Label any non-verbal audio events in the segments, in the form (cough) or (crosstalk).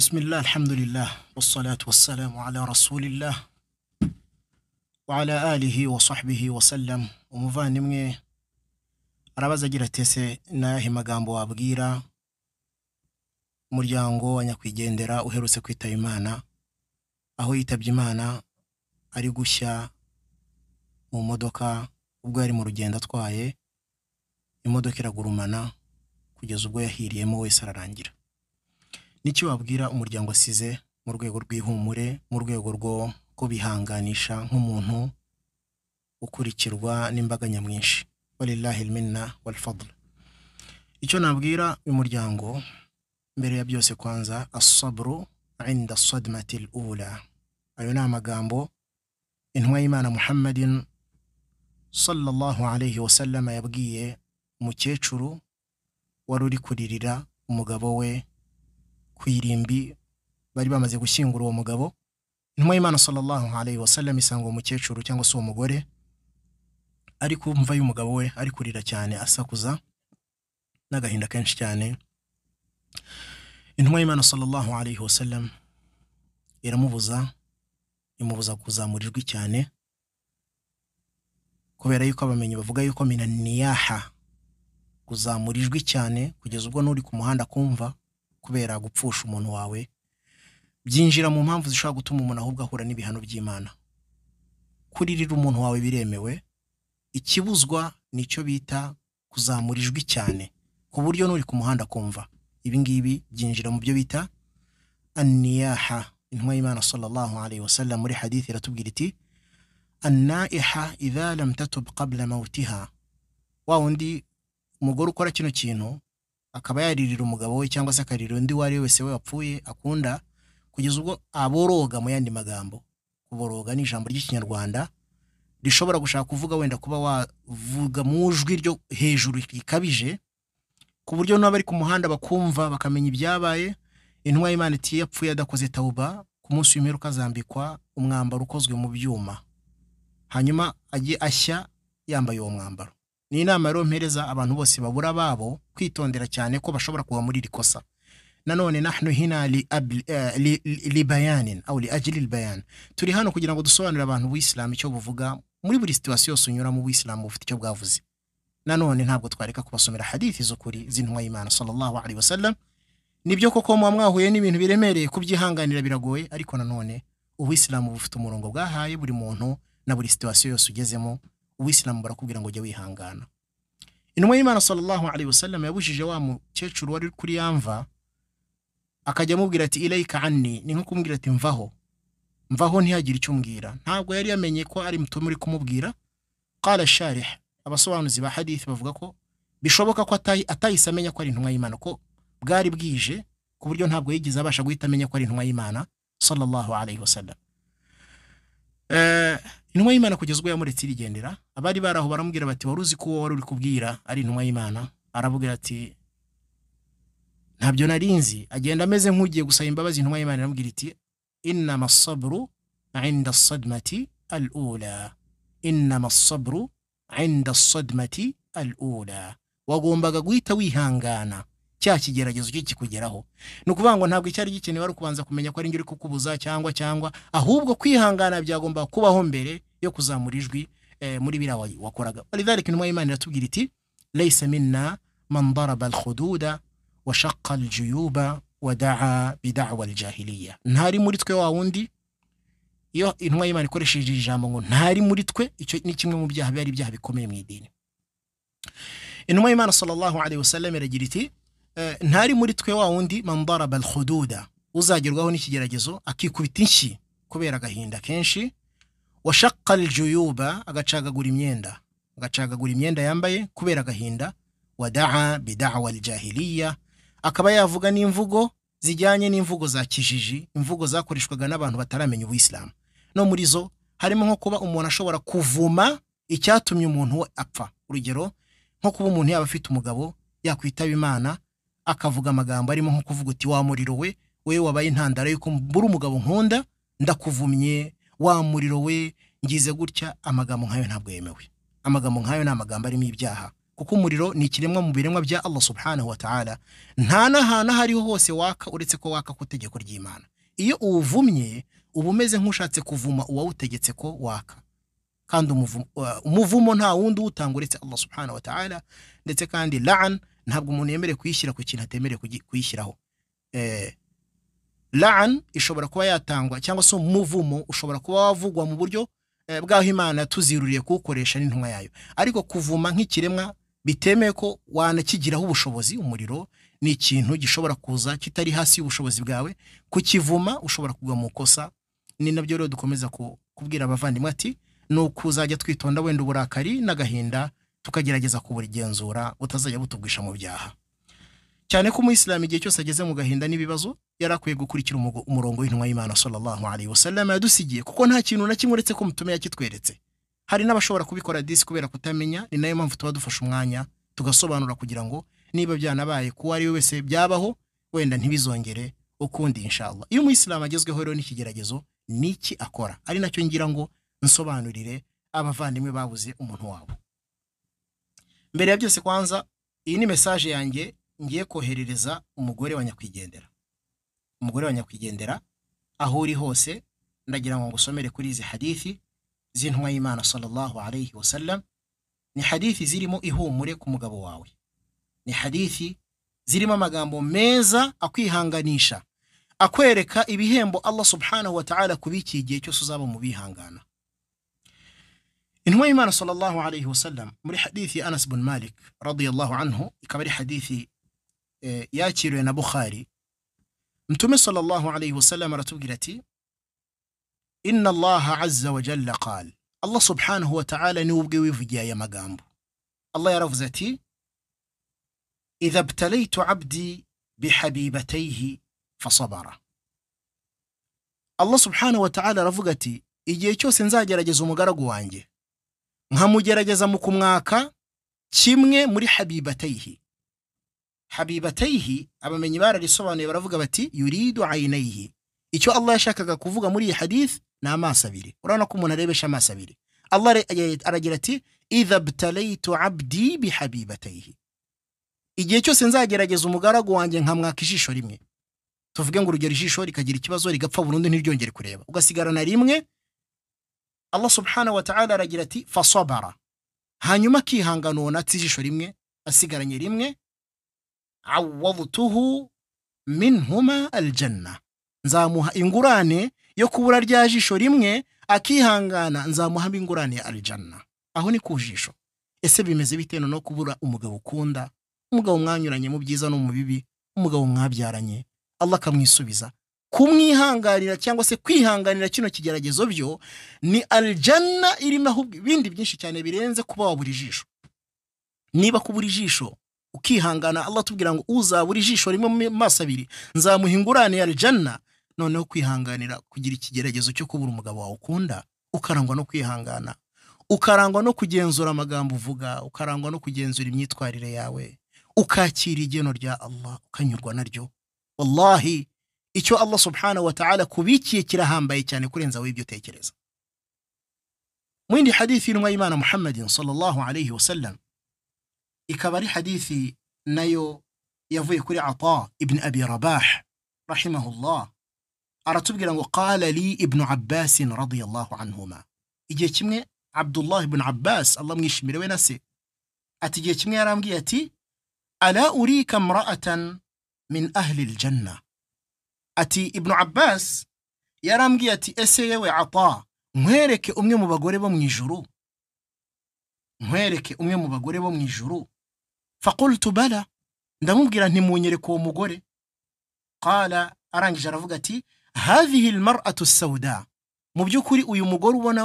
بسم الله الحمد لله والصلاة والسلام على رسول الله وعلى آله وصحبه وسلم umuvandimwe arabaza agira ati ese ni ayahe magambo wabwira umuryango wa nyakwigendera uherutse kwitaba imana aho yitabye imana ari gushya mu modoka ubwo yari mu rugendo atwaye imodoka iragurumana kugeza ubwo yahiriyemo wese ararangira n'icyo wabwira umuryango asize mu rwego rw'ihumure mu rwego rwo kubihanganisha nk'umuntu ukurikirwa n'imbaga nyamwinshi walillahi minna icyo nabwira uyu muryango mbere ya byose kwanza asabru inda sadmati ula ayo ni amagambo intumwa y'imana muhammadin sallallahu alayhi wasallam yabwiye umukecuru wari uri kuririra umugabo we ku irimbi bari bamaze gushyingura uwo mugabo intumwa y'imana sallallahu alayhi wasallam isanga uwo mukecuru cyangwa se uwo mugore ari kumva y'umugabo we ari kurira cyane asakuza n'agahinda kenshi cyane intumwa y'imana sallallahu alayhi wasallam iramubuza imubuza kuzamura ijwi cyane kubera yuko abamenyi bavuga yuko minaniyaha kuzamura ijwi cyane kugeza ubwo n'uri ku muhanda kumva kubera gupfusha umuntu wawe byinjira mu mpamvu zishobora gutuma umuntu ahubwo ahura n'ibihano by'imana kuririra umuntu wawe biremewe ikibuzwa nicyo bita kuzamura ijwi cyane ku buryo n'uri ku muhanda kumva ibi ngibi byinjira mu byo bita aniyaha intumwa y'imana sallallahu alayhi wasallam muri hadithi iratubwira iti annaiha idha lam tatub qabla wa wundi umugore ukora kino kintu akaba yaririra umugabo we cyangwa se akarira undi uwo ari we wese we wapfuye akunda kugeza ubwo aboroga mu yandi magambo kuboroga ni ijambo ry'ikinyarwanda rishobora gushaka kuvuga wenda kuba wavuga mu ijwi ryo hejuru rikabije ku buryo n'abari ku muhanda bakumva bakamenya ibyabaye intumwa y'Imana iti yapfuye adakoze tawuba ku munsi w'imperuka azambikwa umwambaro ukozwe mu byuma hanyuma ajye ashya yambaye uwo mwambaro ni inama rero mpereza abantu bose babura babo kwitondera cyane ko bashobora kuba muri iri kosa nanone nahnu hina libayanin eh, au liajili libayan turi hano kugira ngo dusobanurire abantu b'isilamu icyo buvuga muri buri situwasiyo yose unyura mu b'isilamu bufite icyo bwavuze nanone ntabwo twareka kubasomera hadithi z'ukuri z'intumwa y'imana sallallahu alaihi wasallam nibyo koko muba mwahuye n'ibintu biremereye kubyihanganira biragoye ariko nanone ubuyisilamu bufite umurongo bwahaye buri muntu na buri situwasiyo yose ugezemo uwisilamu barakubwira ngo ujye wihangana intumwa y'imana sallallahu alaihi wasallam yabujije wa mukecuru wari kuri yamva akajya amubwira ati irayika anni ni nko kumubwira ati mvaho mvaho ntihagire icyo umbwira ntabwo yari yamenye ko ari muto muri kumubwira qala sharih abasobanuzi ba hadith bavuga ko bishoboka ko atahise amenya ko ari intumwa y'imana ko bwari bwije ku buryo ntabwo yigeze abasha guhita amenya ko ari intumwa y'imana sallallahu alaihi wasallam eh, intumwa y'Imana kugeza ubwo yamuretse irigendera abari bari aho baramubwira bati wari uzi ko uwo wari uri kubwira ari intumwa y'Imana arabubwira ati ntabyo nzi agenda ameze nk'ugiye gusaba imbabazi intumwa y'Imana iramubwira iti inama sabru inda sadmati al ula innama sabru inda sadmati al ula wagombaga guhita wihangana cya kigeragezo kikikugeraho ni ukuvuga ngo ntabwo icyari gikenewe ari ukubanza kumenya ko ari njye kukubuza cyangwa cyangwa ahubwo kwihangana byagomba kubaho mbere yo kuzamura ijwi eh, muri biriya wakoraga walidhalika intumwa y'imana iratubwira iti laysa minna alkhududa wa aljuyuba wa daa bidawa ntari muri twe wa wundi iyo intumwa y'imana ikoresheje ijambo ngo ntari muri twe icyo ni kimwe mu byaha biba ari ibyaha bikomeye mu idini intumwa y'imana sallallahu alaihi wasallam iragira iti Eh, ntari muri twe wa wundi mamubara balhududa uzagerwaho n'ikigeragezo akikubita inshyi kubera agahinda kenshi washaka juyuba agacagagura imyenda agacagagura imyenda yambaye kubera agahinda wadaha bidaha aljahiliya akaba yavuga n'imvugo zijyanye n'imvugo za kijiji imvugo zakoreshwaga n'abantu bataramenya ubuyisilamu no muri zo harimo nko kuba umuntu ashobora kuvuma icyatumye umuntu we apfa urugero nko kuba umuntu yaba afite umugabo yakwitaba imana akavuga amagambo arimo nko kuvuga uti wa muriro we we wabaye intandaro y'uko mbura umugabo nkunda ndakuvumye wa muriro we ngize gutya amagambo nkayo ntabwo yemewe amagambo nkayo ni amagambo arimo ibyaha kuko umuriro ni ikiremwa mu biremwa bya Allah subhanahu wa ta'ala nta n'ahantu aho ariho hose waka uretse ko waka ku itegeko ry'Imana iyo uwuvumye uba umeze nk'ushatse kuvuma uwawutegetse ko waka kandi umuvumo nta wundi uwutanga uretse Allah subhanahu wa ta'ala ndetse kandi la'an ntabwo umuntu yemere kuyishyira ku kintu atemerewe kuyishyiraho ran eh, ishobora kuba yatangwa cyangwa se umuvumo ushobora kuba wavugwa mu buryo eh, bw'aho imana tuziruriye kuwukoresha n'intumwa yayo ariko kuvuma nk'ikiremwa bitemewe ko wanakigiraho ubushobozi umuriro ni ikintu gishobora kuza kitari hasi y'ubushobozi bwawe kukivuma ushobora kugwa mu kosa ni nabyo rero dukomeza kubwira abavandimwe ati ni ukuzajya twitonda wenda uburakari n'agahinda tukagerageza kuburigenzura butazajya butugwisha mu byaha cyane ko umuyisilamu igihe cyose ageze mu gahinda n'ibibazo yari akwiye gukurikira umurongo w'intumwa y'imana sallallahu alaihi wasallam yadusigiye kuko nta kintu na kimwe uretse ko mutume yakitweretse hari n'abashobora kubikora disi kubera kutamenya ni nayo mpamvu tuba dufashe umwanya tugasobanura kugira ngo niba byanabaye kuwo ari we wese byabaho wenda ntibizongere ukundi inshallah iyo umuyisilamu agezweho rero n'ikigeragezo ni iki akora ari nacyo ngira ngo nsobanurire abavandimwe babuze umuntu wabo mbere ya byose kwanza iyi ni mesaje yanjye ngiye koherereza umugore wa nyakwigendera umugore wa nyakwigendera aho uri hose ndagira ngo ngusomere kuri izi hadithi z'intumwa y'imana sallallahu alayhi wasallam ni hadithi zirimo ihumure ku mugabo wawe ni hadithi zirimo amagambo meza akwihanganisha akwereka ibihembo allah subhanahu wa ta'ala kubiki igihe cyose uzaba mu bihangana إن هو إيمان صلى الله عليه وسلم مري حديثي أنس بن مالك رضي الله عنه كمري حديثي آه، ياتير أنا بخاري أنتم صلى الله عليه وسلم رتوغيرتي إن الله عز وجل قال الله سبحانه وتعالى نوبغي ويفجي يا مقام الله يعرف ذاتي إذا ابتليت عبدي بحبيبتيه فصبر الله سبحانه وتعالى رفقتي إجيتشو سنزاجر جزو مقرق وانجي nkamugerageza mu kumwaka kimwe muri habibatayihi habibatayihi abamenyi bararisobanuye baravuga bati yuridu ayinayihi icyo Allah yashakaga kuvuga muri iyi hadith ni amaso abiri urabona ko umuntu arebesha amaso abiri Allah aragira ati idha abdi bihabibatayihi igihe cyose nzagerageza umugaragu wanjye nkamwaka ijisho rimwe tuvuge ngo urugero ijisho rikagira ikibazo rigapfa burundu ntiryongere kureba ugasigarana rimwe allah subhanahu wa ta'ala aragira ati fasabara hanyuma akihangana uwo natse ijisho rimwe asigaranye rimwe awwadutuhu minhuma aljanna nzamuha ingurane yo kubura rya jisho rimwe akihangana nzamuha ingurane ya aljanna aho ni ku jisho ese bimeze bitewe no kubura umugabo ukunda umugabo mwanyuranye mu byiza no mu bibi umugabo mwabyaranye allah akamwisubiza kumwihanganira cyangwa se kwihanganira kino kigeragezo byo ni arijana irimo ahubwo ibindi byinshi cyane birenze kuba wabura ijisho niba kubura ijisho ukihangana Allah tubwira ngo uzabura ijisho rimwe mu maso abiri nzamuhingurane arijana noneho kwihanganira kugira ikigeragezo cyo kubura umugabo wawe ukunda ukarangwa no kwihangana ukarangwa no kugenzura amagambo uvuga ukarangwa no kugenzura imyitwarire yawe ukakira igeno rya Allah ukanyurwa naryo wallahi icyo allah subhanahu wa ta'ala kubikiye kirahambaye cyane kurenzaho ibyo tekereza mwindi hadithi nwa imana Muhammad sallallahu alayhi wasallam ikaba ari hadithi nayo yavuye kuri ata ibn abi rabah rahimahullah aratubwira ngo qala li ibn Abbas radiyallahu anhuma igiye kimwe abdullah ibn abbas allah mwishimire we nase se ati igihe kimwe yarambwiye ati ala urika mra'atan min ahli ljanna ati ibnu abbas yarambwiye ati ese yewe apa nkwereke umwe mu bagore bo mu ijuru nkwereke umwe mu bagore bo mu ijuru fakultu bala ndamubwira ntimunyereke uwo mugore kala arangije aravuga ati havihi almar'atu sauda mu by'ukuri uyu mugore ubona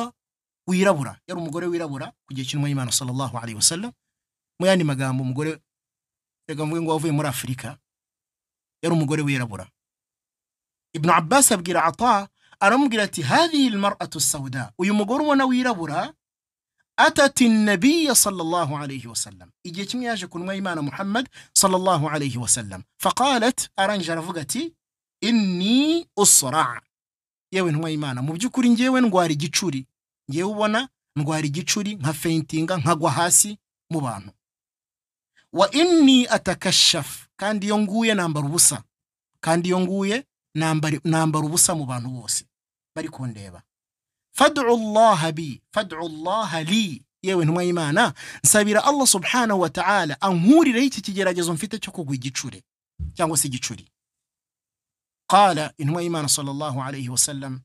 wirabura yari umugore wirabura ku gihe cy'intumwa y'imana sallallahu alaihi wasallam mu yandi magambo umugore reka ngo wavuye muri afurika yari umugore wirabura ibnu abbas abwira ata aramubwira ati hadhihi lmaratu sawda uyu mugore ubona wirabura atati nabiya sallallahu alayhi wasallam igihe kimwe yaje kunwa imana muhammad sallallahu alayhi wasallam faqalat arangije aravuga ati inni usra yewe ntwa imana mu by'ukuri ngewe ndwara igicuri ngewe ubona ndwara igicuri nka fentinga nkagwa hasi mu bantu wa inni atakashaf kandi iyo nguye nambara ubusa kandi iyo nguye nambara ubusa mu bantu bose bari kundeba fadullaha bi yewe ntumwa y'imana nsabira allah subhanahu wa ta'ala ankurireho iki kigeragezo mfite cyo kugwa igicure cyangwa se igicuri qala intumwa y'imana sallallahu alayhi wa sallam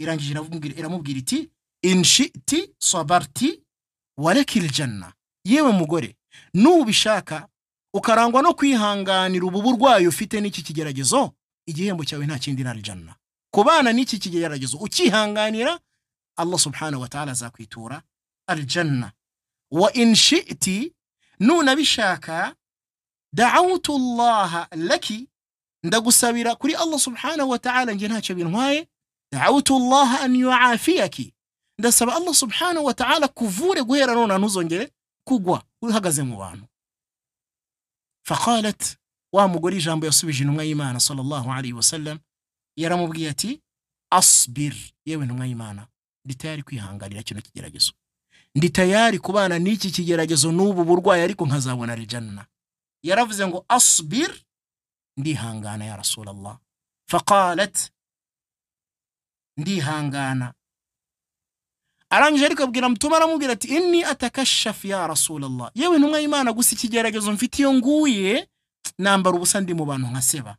irangije iramubwira iti inshiti sabarti warekil yewe mugore nubishaka ukarangwa no kwihanganira ubu burwayi ufite n'iki kigeragezo igihembo cyawe nta kindi ari janna kubana n'iki kigeragezo ukihanganira allah subhanahu wa ta'ala azakwitura aljanna wa in nunabishaka da'awtu laki ndagusabira kuri allah subhanahu wa ta'ala nge ntacyo bintwaye da'awtu allaha ndasaba allah subhanahu wa ta'ala kuvure guhera none ntuzongere kugwa uhagaze mu bantu faqalat wa mugore ijambo yasubije intumwa y'imana sallallahu alayhi wa sallam yaramubwiye ati asbir yewe intumwa y'imana ndi tayari kwihanganira kino kigeragezo ndi kubana n'iki kigeragezo n'ubu burwayi ariko nkazabona rejanna yaravuze ngo asbir ndihangana ya rasulallah faqalat ndihangana arangije ariko abwira mutuma aramubwira ati inni atakashafu ya rasulallah yewe intumwa y'imana gusa ikigeragezo mfite iyo nguye nambara ubusa ndi mu bantu nka seba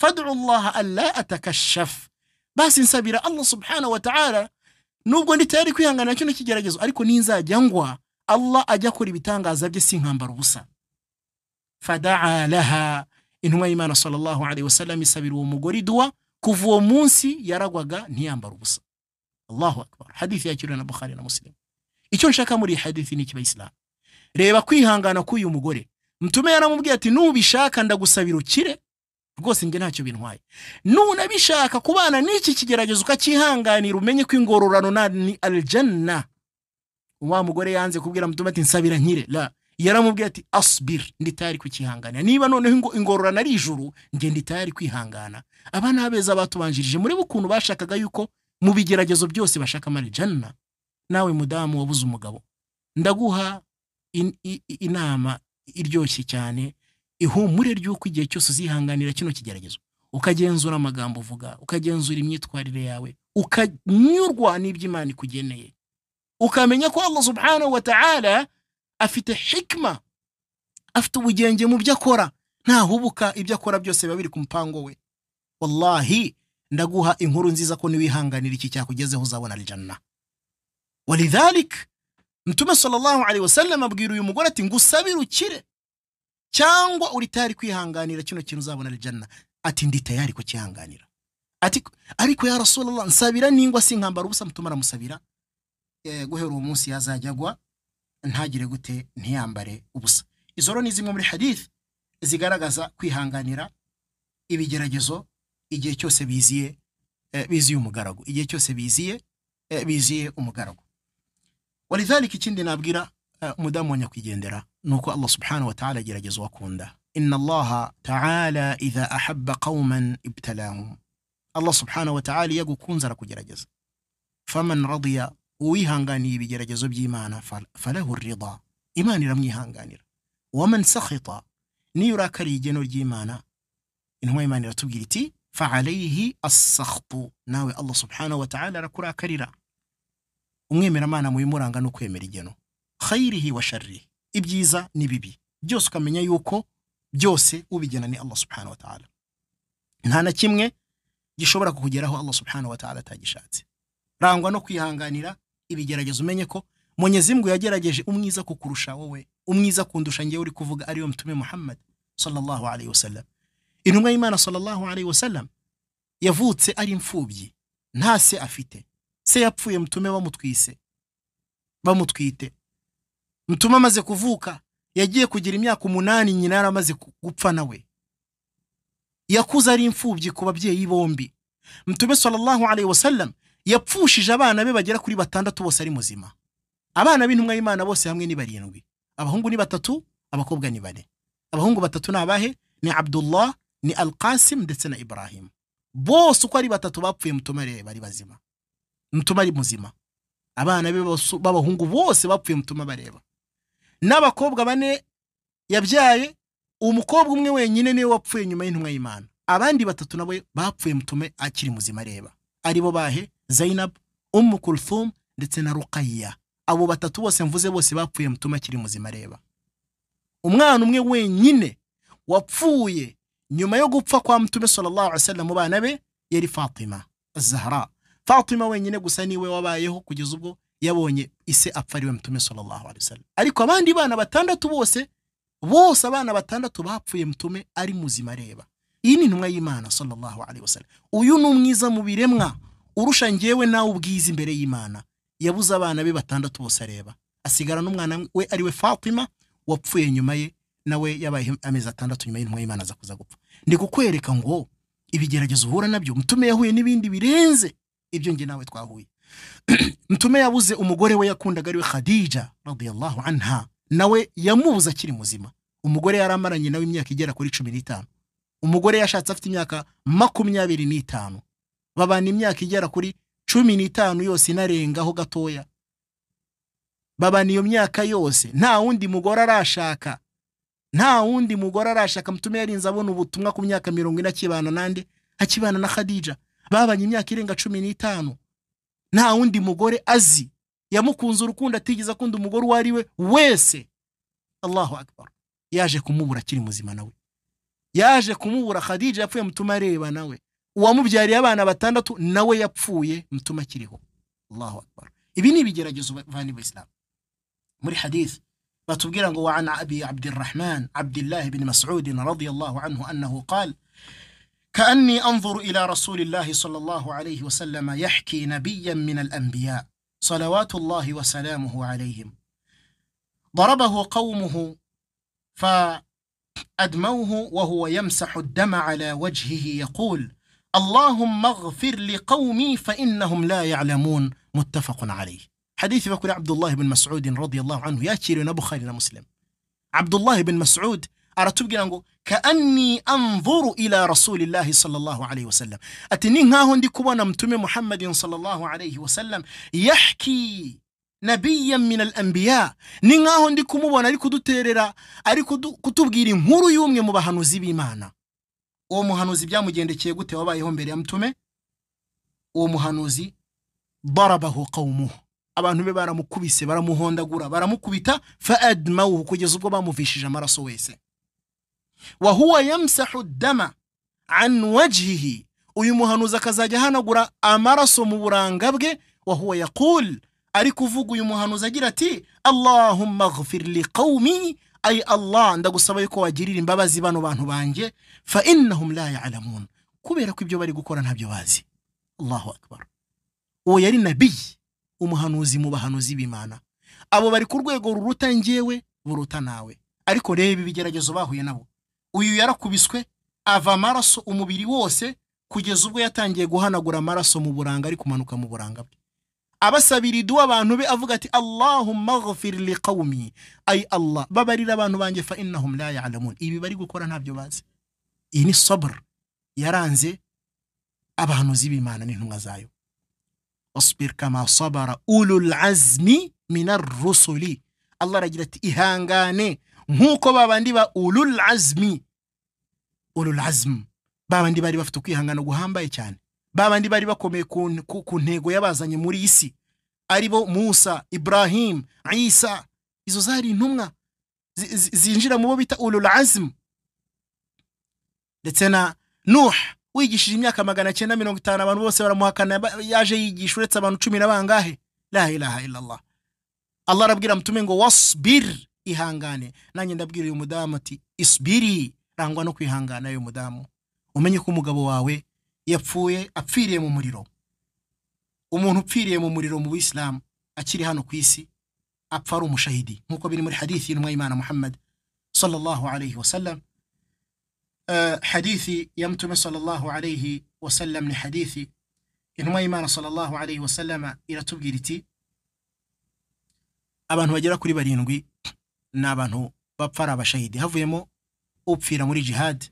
fadu llaha alla atakashaf basi nsabira allah subhanahu wataala nubwo ndi tayari kwihangana cyo kigeragezo ariko ninzajya ngwa allah ajya akora ibitangaza bye sinkambara ubusa fadaa laha intumwa y'imana sallallahu alaihi wasallam isabira uwo mugore iduwa kuva uwo munsi yaragwaga ntiyambara ubusa allahu akbar hadithi yakiriwe na bukhari na muslim icyo nshaka muri iyi hadithi ni ikibayisilamu reba kwihangana k'uyu mugore mutume yaramubwiye ati nubishaka ndagusabira ukire rwose njye ntacyo bintwaye nunabishaka kubana n'iki kigeragezo ukacyihanganira umenye ko ingororano ni arijana wa mugore yanze kubwira mutume ati nsabira nkire ra yaramubwiye ati asubire nditayari kukihanganira niba noneho ingororano ari ijuru njye nditayari kwihangana abana beza abeza batubanjirije muri ukuntu bashakaga yuko mu bigeragezo byose bashaka amarijana nawe mudamu wabuze umugabo ndaguha inama iryoshye cyane ihumure ry'uko igihe cyose uzihanganira kino kigeragezo ukagenzura amagambo uvuga ukagenzura imyitwarire yawe ukanyurwa n'ibyo imana ikugeneye ukamenya ko Allah subhanahu wa ta'ala afite hikma afite ubugenge mu byo akora ntahubuka ibyo akora byose biba biri ku mpango we wallahi ndaguha inkuru nziza ko niwihanganira iki cyakugezeho uzabona alijana walidhalik mtume sallallahu alaihi wasallam abwira uyu mugore ati ngusabire ukire cyangwa uritari kwihanganira kino kintu uzabona aljanna ati ndi kukihanganira ati ariko ya rasulullah nsabira ningwa sinkambara ubusa mutuma aramusabira guhera uwo munsi yazajya agwa ntagire gute ntiyambare ubusa izo ni zimwe muri hadith zigaragaza kwihanganira ibigeragezo igihe cyose biziye eh, biziye umugaragu igihe cyose biziye eh, biziye umugaragu ولذلك كندي نابغيرا آه، مدام ونكو نوكو الله سبحانه وتعالى جرى جزوا كوندا إن الله تعالى إذا أحب قوما ابتلاهم الله سبحانه وتعالى يقو كونزرا جرى جز فمن رضي وي هانغاني بجرى جزو بجيمانا فله الرضا إيماني رمي هانغانير ومن سخط نيرا كري جنو جيمانا إن هو إيماني جيتي فعليه السخط ناوي الله سبحانه وتعالى ركرا كريرا umwemeramana mu bimuranga no kwemera igeno hayirihi wa ibyiza n'ibibi byose ukamenya yuko byose ubigena ni Allah subhanahu wa ta'ala nta na kimwe gishobora kukugeraho Allah subhanahu wa ta'ala atagishatse rangwa no kwihanganira ibigeragezo umenye ko Mwenyezi yagerageje umwiza kukurusha wowe umwiza kundusha ngewe uri kuvuga ariyo mtume Muhammad sallallahu alayhi wasallam intumwa y'Imana sallallahu alayhi wasallam yavutse ari imfubyi nta se afite se yapfuye mutume bamutwise bamutwite mutume amaze kuvuka yagiye kugira imyaka umunani nyina yari amaze gupfa nawe yakuze ari imfubyi ku babyeyi bombi mutume sallallahu alayhi wasallam yapfushije abana be bagera kuri batandatu bose ari muzima abana b'intumwa y'imana bose hamwe ni barindwi abahungu ni batatu abakobwa ni bane abahungu batatu ni abahe ni abdullah ni alqasim ndetse na ibrahim bose uko ari batatu bapfuye mutume ari bari bazima mutuma ari muzima abana be b'abahungu bose bapfuye mutuma bareba n'abakobwa bane yabyaye umukobwa umwe wenyine niwe wapfuye nyuma y'intumwa y'imana abandi batatu nabo bapfuye mutume akiri muzima areba aribo bahe zayinabu umu ndetse na rukayiya abo batatu bose mvuze bose bapfuye mutume akiri muzima areba umwana umwe wenyine wapfuye nyuma yo gupfa kwa mutume sallallahu alaihi wasallam mu bana be yari fatima zahara fatima wenyine gusa niwe wabayeho kugeza ubwo yabonye ise apfa ariwe mutume sallallahu alaihi wasallam ariko abandi bana batandatu bose bose abana batandatu bapfuye mutume ari muzima areba iyi ni intumwa y'imana sallallahu alaihi wasallam uyu ni umwiza mu biremwa urusha ngewe nawe ubwiza imbere y'imana yabuze abana be batandatu bose areba asigara n'umwana we ari we fatima wapfuye nyuma ye nawe yabaye amezi atandatu nyuma y'intumwa y'imana aza kuza gupfa ndi kukwereka ngo ibigeragezo uhura nabyo mutume yahuye n'ibindi birenze ibyo nge nawe twahuye ntume (clears throat) yabuze umugore we yakundaga ariwe khadija radiyallahu anha nawe yamubuze akiri muzima umugore yari amaranye nawe imyaka igera kuri cumi n'itanu umugore yashatse afite imyaka makumyabiri n'itanu babana imyaka igera kuri cumi n'itanu yose inarengaho gatoya babana iyo myaka yose nta wundi mugore arashaka nta wundi mugore arashaka mutume yarinze abona ubutumwa ku myaka mirongo ine akibana nande akibana na khadija babanye imyaka irenga cumi n'itanu nta wundi mugore azi yamukunze urukundo atigeze akunda umugore uwo ari we wese allahu akbar yaje kumubura akiri muzima nawe yaje kumubura khadija yapfuye mutuma areba nawe uwamubyariye abana batandatu nawe yapfuye mutuma akiriho allahu akbar ibi ni ibigeragezo bavana isilamu muri hadith batubwira ngo wa abi abdirahman abdillahi bin masudin radiyallahu anhu annahu qala كأني أنظر إلى رسول الله صلى الله عليه وسلم يحكي نبيا من الأنبياء صلوات الله وسلامه عليهم ضربه قومه فأدموه وهو يمسح الدم على وجهه يقول اللهم اغفر لقومي فإنهم لا يعلمون متفق عليه حديث بكر عبد الله بن مسعود رضي الله عنه ياتي لنا بخاري مسلم عبد الله بن مسعود aratubwira ngo kaanni anzuru ila rasulillahi sallallahu alayhi wasallam ati ni nkaho ndi kubona mtume muhammadin sallallahu alayhi wasallam yahki nabiyan min alambiya ni nkaho ndi kumubona ari kuduterera ari kutubwira inkuru y'umwe mu bahanuzi b'imana uwo muhanuzi byamugendekeye gute wabayeho mbere ya mtume uwo muhanuzi darabahu qawmuhu abantu be baramukubise baramuhondagura baramukubita faadmauhu kugeza ubwo bamuvishije amaraso wese wahuwa huwa yamsahu dama an uyu muhanuzi akazajya ahanagura amaraso mu buranga bwe wa huwa yaqul ari kuvuga uyu muhanuzi agira ati allahumma ghfir li qawmi ay allah ndagusaba yuko wagirira imbabazi bano bantu banjye fa innahum la ya'lamun kubera ko ibyo bari gukora ntabyo bazi Allah akbar uwo yari nabiyi umuhanuzi mu bahanuzi b'imana abo bari ku rwego ruruta njyewe buruta nawe ariko reba ibigeragezo bahuye nabo uyu yarakubiswe ava amaraso umubiri wose kugeza ubwo yatangiye guhanagura amaraso mu buranga ari kumanuka mu buranga bwe abasabira iduwa abantu be avuga ati allahumma ghfir li qawmi allah babarira abantu banjye fa innahum la ibi bari gukora ntabyo bazi iyi ni sabr yaranze abahanuzi b'imana n'intumwa zayo wasbir kama sabara ulul allah aragira ati ihangane nk'uko babandi ba urul azmi urul babandi bari bafite ukwihangana guhambaye cyane babandi bari bakomeye ku ntego yabazanye muri isi si aribo musa ibrahim isa izo zari intumwa zinjira mu bo bita urul ndetse na nuh wigishije imyaka magana cyenda mirongo itanu abantu bose baramuhakana yaje yigisha uretse abantu cumi na bangahe la ilaha illallah allah arabwira mutume ngo wasbir ihangane nanjye ndabwira uyu mudamu ati isibiri rangwa no kwihangana uyu mudamu umenye ko umugabo wawe yapfuye apfiriye mu muriro umuntu upfiriye mu muriro mu bisilamu akiri hano ku isi apfa ari umushahidi nk'uko biri muri hadithi y'intumwa y'imana muhammad sallallahu alayhi wa sallam eh, hadithi ya mtume sallallahu alayhi wa sallam ni hadithi intumwa y'imana sallallahu alayhi wa sallam iratubwira iti abantu bagera kuri barindwi ni abantu bapfa ari abashahidi havuyemo upfira muri jihad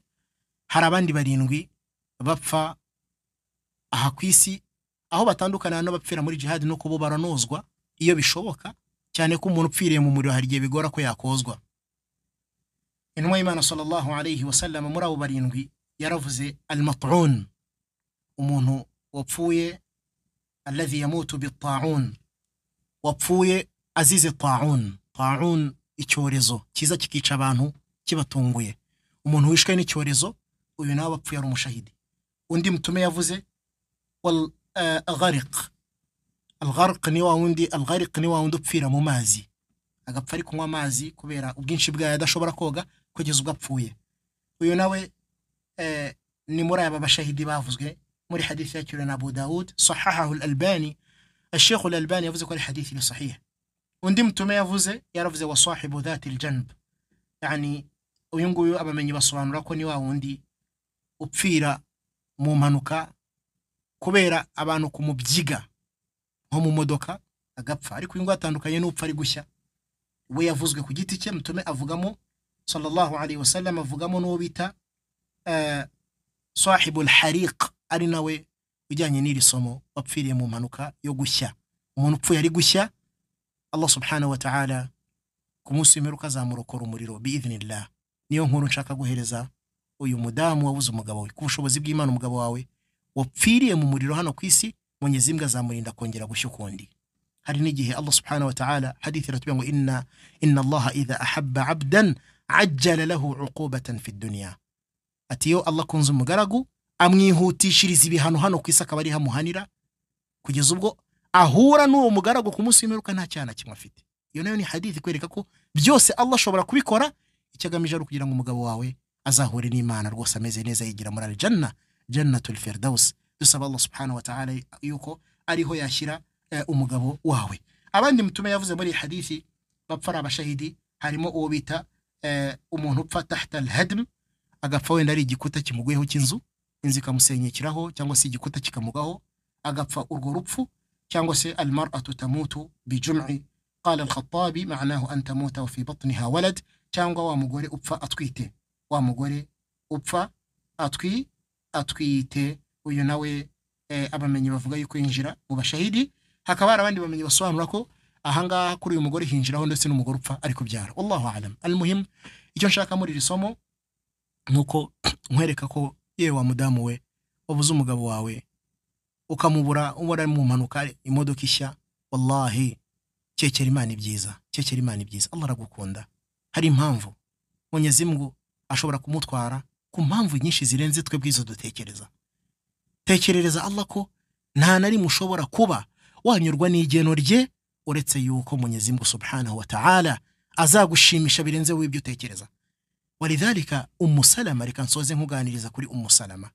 hari abandi barindwi bapfa aha ku isi aho batandukana n'abapfira muri jihad nuko bo baranozwa iyo bishoboka cyane ko umuntu upfiriye mu muriro hari igihe bigora ko yakozwa intumwa y'imana sallallahu alayhi wasallam muri abo barindwi yaravuze al umuntu wapfuye alladhi yamutu bita'un wapfuye azize ta'un ta'un icyorezo kiza kikica abantu kibatunguye umuntu wishwe n'icyorezo uyu nawe apfuye ari umushahidi undi mutume yavuze wal agharq algharq ni wa undi algharq ni wa undi upfira mu mazi agapfa ari kunywa amazi kubera ubwinshi bwa yadashobora koga kugeza ugapfuye uyu nawe ni muri aba bashahidi bavuzwe muri hadithi ya kirana abu daud sahahahu al albani الشيخ الألباني يفوز كل الحديث صحيح undi mutume yavuze yaravuze wa sahibu dhati ljanb yani uyu nguyu abamenyi basobanura ko ni wa wundi upfira mu mpanuka kubera abantu kumubyiga nko mu modoka agapfa ariko uyu nguyu atandukanye n'upfa ari gushya we yavuzwe ku giti cye mutume avugamo sallallahu alaihi wasallam avugamo n'uwo bita eh, sahibu lhariq ari nawe ujyanye n'iri somo wapfiriye mu mpanuka yo gushya umuntu upfuye ari gushya allah subhanahu wataala ku munsi w'imperuka azamurokora umuriro biidhinillah niyo nkuru nshaka guhereza uyu mudamu wabuze umugabo we ku bushobozi bw'imana umugabo wawe wapfiriye mu muriro hano ku isi mwenyezi mbwa azamurinda kongera gushya ukundi hari n'igihe allah subhanahu ta'ala hadithi iratubwira ngo inna inna Allah idha ahabba abdan ajjala lahu uqubatan fi dunya ati yo allah akunze umugaragu amwihutishiriza ibihano hano ku isi akaba ariho amuhanira kugeza ubwo ahura n'uwo mugaragu ku munsi w'imperuka nta cyaha na kimwe afite iyo nayo ni hadithi ikwereka ko byose Allah ashobora kubikora icyo agamije ari ukugira ngo umugabo wawe azahure n'imana rwose ameze neza yigira muri aljanna jannatul firdaus dusaba Allah subhanahu wa ta'ala yuko ariho yashyira eh, umugabo wawe abandi mutume yavuze muri hadithi bapfa ari abashahidi harimo uwo bita eh, umuntu upfa tahta alhadm agapfa wenda ari igikuta kimuguyeho cy'inzu inzu ikamusenyekeraho cyangwa se igikuta kikamugaho agapfa urwo rupfu cyangwa se al mar'atu tamutu bijum'i qala al-khattabi ma'nahu an tamuta fi batniha walad cyangwa wa mugore upfa atwite wa mugore upfa atwi atwite uyu nawe eh, abamenyi bavuga yuko yinjira mu bashahidi hakaba hari abandi bamenyi basobanura ko ahangaha kuri uyu mugore hinjiraho ndetse n'umugore upfa ari kubyara wallahu alam almuhim icyo nshaka muri iri somo ni nkwereka ko yewe wa mudamu we wabuze umugabo wawe ukamubura ubona ari mu mpanuka imodoka ishya wallahi cyekera imana ibyiza cyekera imana ibyiza allah aragukunda hari impamvu munyezimungu ashobora kumutwara ku mpamvu nyinshi zirenze twe izo dutekereza tekerereza allah ko nta na rimwe ushobora kuba wanyurwa n'igeno rye uretse yuko munyezimungu subhanahu wa ta'ala azagushimisha birenze wowe ibyo utekereza walidhalika umusalama reka nsoze nkuganiriza kuri umusalama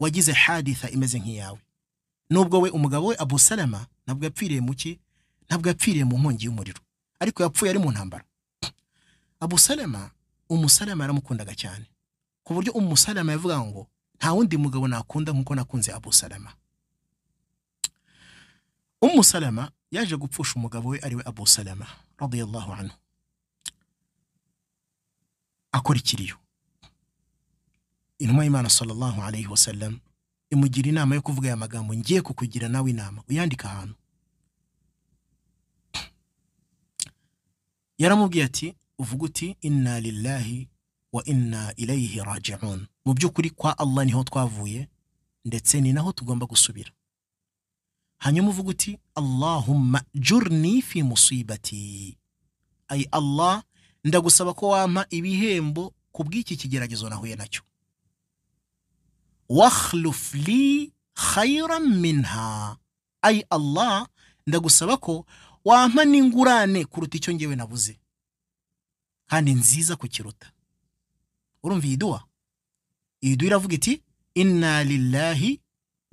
wagize haditha imeze nk'iyawe nubwo we umugabo we Abu Salama ntabwo yapfiriye mu ki ntabwo yapfiriye mu nkongi y'umuriro ariko yapfuye ari mu ntambara Abu Salama umusalama yaramukundaga cyane ku buryo umusalama yavuga ngo nta wundi mugabo nakunda nk'uko nakunze Abu Salama yaje gupfusha umugabo we ariwe Abu Salama radiyallahu anhu akora ikiriyo intumwa y'Imana sallallahu alayhi wasallam imugira inama yo kuvuga aya magambo ngiye kukugira nawe inama uyandika ahantu yaramubwiye ati uvuga uti inna lillahi wa inna ilayhi raji'un mu by'ukuri kwa Allah niho twavuye ndetse ni naho tugomba gusubira hanyuma uvuga uti allahumma jurni fi musibati ay allah ndagusaba ko wampa ibihembo ku bw'iki kigeragezo nahuye nacyo wakhluf li khayran minha ayi allah ndagusaba ko wampa n'ingurane kuruta icyo ngewe nabuze kandi nziza kukiruta urumva iyi duwa iyi duwa iravuga iti inna lillahi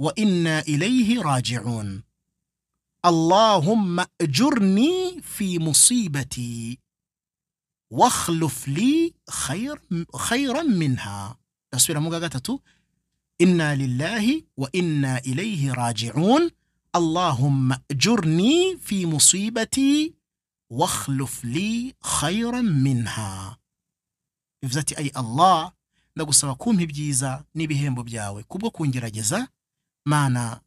wa inna ilayhi raji'un allahumma ajurni fi musibati wakhluf li khayran minha ndasubiramo bwa gatatu inna lillahi wa inna ilayhi raji'un allahumma ajurni fi musibati wakhluf li khayran minha bivuze ati ayi allah ndagusaba kumpa ibyiza n'ibihembo byawe kubwo kungerageza mana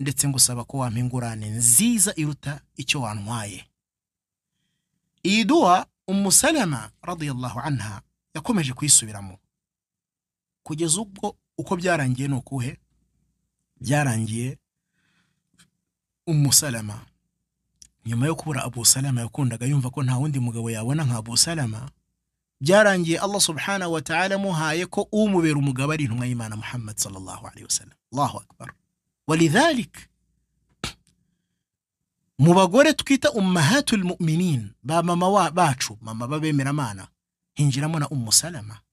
ndetse ngusaba ko wampa ingurane nziza iruta icyo wantwaye iyi duwa umusalama radiyallahu anha yakomeje kuyisubiramo kugeza ubwo uko byarangiye no kuhe byarangiye umusalama nyuma yo kubura abu salama yakundaga yumva ko nta wundi mugabo yabona nka abu salama byarangiye allah subhanahu wa ta'ala muhaye ko umubera umugabo ari intumwa y'imana muhammad sallallahu alaihi wasallam allahu akbar walidhalik mu bagore twita ummahatul mu'minin ba mama wa bacu mama mana hinjiramo na umusalama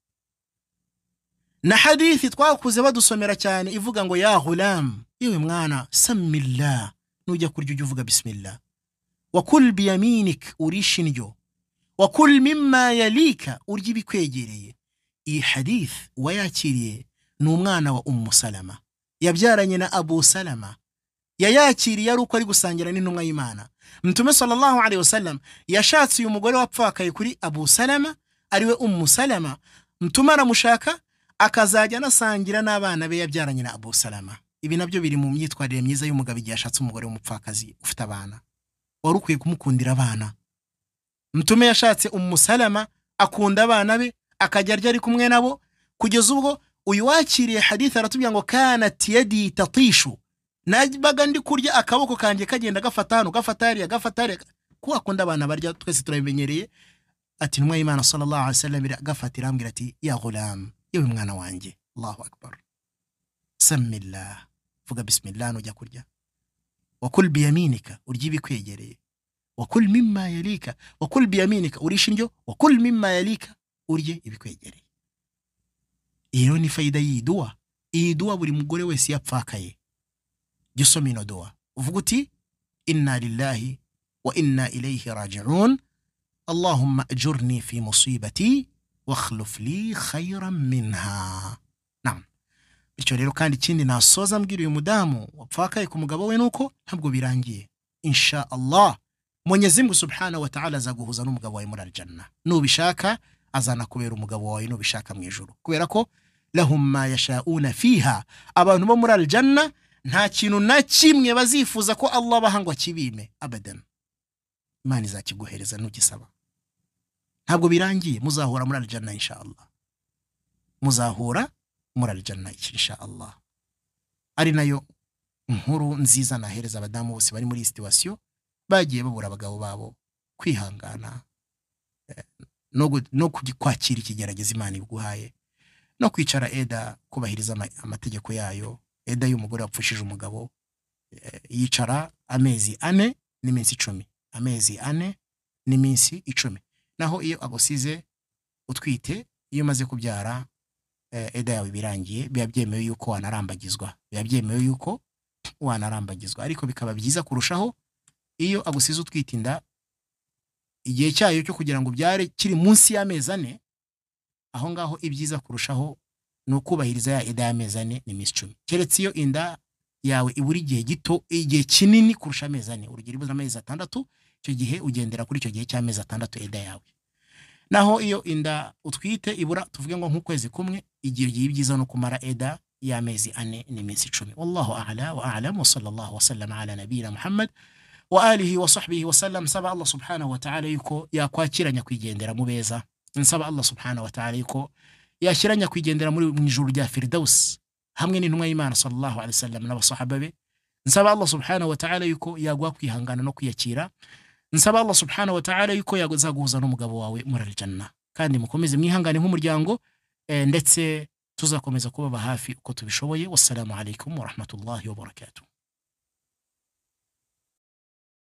na hadithi twakuze badusomera cyane ivuga ngo ya hulam yewe mwana samillah nujya kurya ujya uvuga bismillah wakul biyaminik urisha indyo wakul mima yalika urya ibikwegereye iyi hadith uwayakiriye ni umwana wa umu salama yabyaranye na abu salama yayakiriye ari uko ari gusangira n'intumwa y'imana mtume sallallahu alaihi wasallam yashatse uyu mugore wapfakaye kuri abu salama ariwe umu salama mtume aramushaka akazajya anasangira n'abana be yabyaranye na Abu Salama ibi nabyo biri mu myitwarire myiza y'umugabo igihe ashatse umugore w'umupfakazi ufite abana wari ukwiye kumukundira abana mutume yashatse umusalama akunda abana be akajya arya ari kumwe nabo kugeza ubwo uyu wakiriye hadith aratubwira ngo kana tiyadi tatishu nabaga ndi kurya akaboko kanjye kagenda gafata hano gafata hariya gafata hariya kuko akunda abana barya twese turabimenyereye ati intumwa y'imana sallallahu alaihi wasallam gafatira ati ya ghulam yewe mwana wanje allahu akbar samillah vuga bismillah nujya kurya wakul biyaminika urya ibikwegereye wakul mimma yalika wakul biyaminika urisha indyo wakul mimma yalika urye ibikwegereye iyo ni faida y'iduwa iyi buri mugore wese yapfakaye jya usoma ino duwa uvuga uti inna lillahi wa inna ilayhi rajiun allahumma ajurni fi musibati wakhlof li khayran minha naam bityo rero kandi ikindi nasoza mbwira uyu mudamu wapfakaye ku mugabo we nuko ntabwo birangiye insha allah mwenyezi mungu subhanahu wa ta'ala azaguhuza n'umugabo wawe muri aljanna nubishaka azana kubera umugabo wawe nubishaka mu ijuru kubera ko lahum yashauna fiha abantu bo muri aljanna nta kintu na kimwe bazifuza ko allah baha ngo akibime abadan imana izakiguhereza nugisaba ntabwo birangiye muzahora muri arijana inshallah muzahura muri arijana inshallah ari nayo nkuru nziza nahereza abadamu bose bari muri iyi situwasiyo bagiye babura abagabo babo kwihangana eh, no kwakira ikigerageza imana iguhaye no kwicara eda kubahiriza amategeko yayo eda y'umugore wapfushije umugabo eh, yicara amezi ane n'iminsi icumi amezi ane n'iminsi icumi naho iyo agusize utwite iyo umaze kubyara eh, eda yawe birangiye biba byemewe yuko wanarambagizwa biba byemewe yuko wanarambagizwa ariko bikaba byiza kurushaho iyo agusize utwite inda igihe cyayo cyo kugira ngo ubyare kiri munsi y'amezi ane aho ngaho ibyiza kurushaho ni ukubahiriza ya eda y'amezi ane n'iminsi icumi keretse iyo inda yawe ibura igihe gito igihe kinini kurusha amezi ane urugero ibuze amezi atandatu icyo gihe ugendera kuri icyo gihe cy'amezi atandatu eda yawe naho iyo inda utwite ibura tuvuge ngo nk'ukwezi kumwe igihe gihe ibyiza no kumara eda y'amezi ane n'iminsi icumi wallahu ahla wa alam wa sallallahu wasallam ala nabiyina muhammad wa alihi wa sahbihi wa wasallam nsaba allah subhanahu wa ta'ala yuko yakwakira nyakwigendera mu beza nsaba allah subhanahu wa ta'ala yuko yashyira nyakwigendera muri mu ijuru rya firdausi hamwe n'intumwa y'imana sallallahu alaihi wasallam n'abasahaba be nsaba allah subhanahu wa ta'ala yuko yaguha kwihangana no kwiyakira nsaba Allah subhanahu wa ta'ala yuko yazaguhuza n'umugabo wawe muri aljanna kandi mukomeze mwihangane nk'umuryango eh, ndetse tuzakomeza kubaba hafi uko tubishoboye wassalamu alaikum wa rahmatullahi